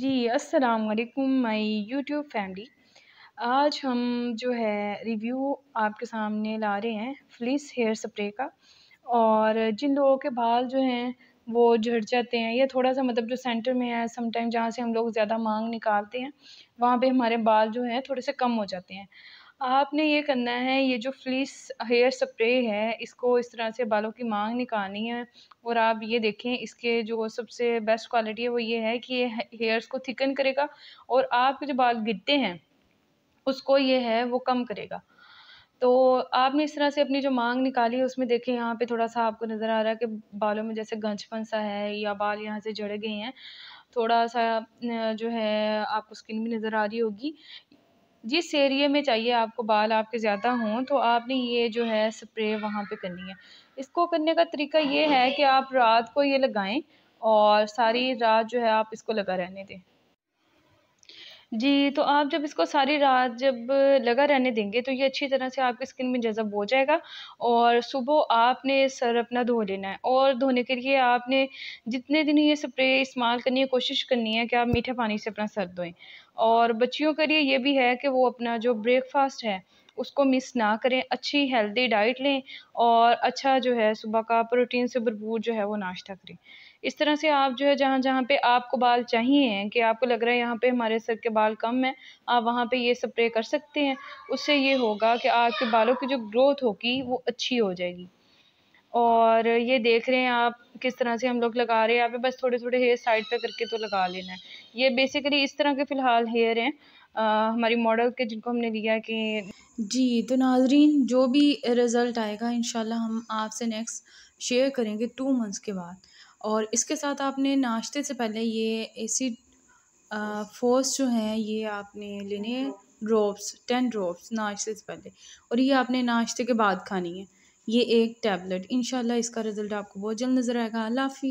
जी अस्सलाम वालेकुम my YouTube family आज हम जो है रिव्यू आपके सामने ला रहे हैं फ्लिस हेयर स्प्रे का और जिन लोगों के बाल जो हैं वो झड़ जाते हैं या थोड़ा सा मतलब जो सेंटर में है समटाइम जहाँ से हम लोग ज़्यादा मांग निकालते हैं वहाँ पे हमारे बाल जो हैं थोड़े से कम हो जाते हैं आपने ये करना है ये जो फ्लीस हेयर स्प्रे है इसको इस तरह से बालों की मांग निकालनी है और आप ये देखें इसके जो सबसे बेस्ट क्वालिटी है वो ये है कि ये हेयर्स को थिकन करेगा और आपके जो बाल गिरते हैं उसको ये है वो कम करेगा तो आपने इस तरह से अपनी जो मांग निकाली है उसमें देखें यहाँ पे थोड़ा सा आपको नज़र आ रहा है कि बालों में जैसे गंजपन सा है या बाल यहाँ से जड़ गए हैं थोड़ा सा जो है आपको स्किन भी नज़र आ रही होगी जिस एरिए में चाहिए आपको बाल आपके ज़्यादा हों तो आपने ये जो है स्प्रे वहाँ पे करनी है इसको करने का तरीका ये है कि आप रात को ये लगाएं और सारी रात जो है आप इसको लगा रहने दें जी, तो आप जब इसको सारी रात जब लगा रहने देंगे तो ये अच्छी तरह से आपकी स्किन में जजब हो जाएगा और सुबह आपने सर अपना धो लेना है और धोने के लिए आपने जितने दिन ये स्प्रे इस्तेमाल करनी है कोशिश करनी है कि आप मीठे पानी से अपना सर धोएं और बच्चियों के लिए ये भी है कि वो अपना जो ब्रेकफास्ट है उसको मिस ना करें अच्छी हेल्दी डाइट लें और अच्छा जो है सुबह का प्रोटीन से भरपूर जो है वो नाश्ता करें इस तरह से आप जो है जहाँ जहाँ पे आपको बाल चाहिए हैं कि आपको लग रहा है यहाँ पे हमारे सर के बाल कम हैं आप वहाँ पे ये स्प्रे कर सकते हैं उससे ये होगा कि आपके बालों की जो ग्रोथ होगी वो अच्छी हो जाएगी और ये देख रहे हैं आप किस तरह से हम लोग लगा रहे हैं यहाँ बस थोड़े थोड़े हेयर साइड पर करके तो लगा लेना है ये बेसिकली इस तरह के फ़िलहाल हेयर हैं आ, हमारी मॉडल के जिनको हमने लिया कि जी तो नाजरीन जो भी रिज़ल्ट आएगा इन हम आपसे नेक्स्ट शेयर करेंगे टू मंथ्स के बाद और इसके साथ आपने नाश्ते से पहले ये एसिड फोर्स जो हैं ये आपने लेने ड्रॉप्स टेन ड्रॉप्स नाश्ते से पहले और ये आपने नाश्ते के बाद खानी है ये एक टैबलेट इन इसका रिज़ल्ट आपको बहुत जल्द नज़र आएगा अल्लाफ़ी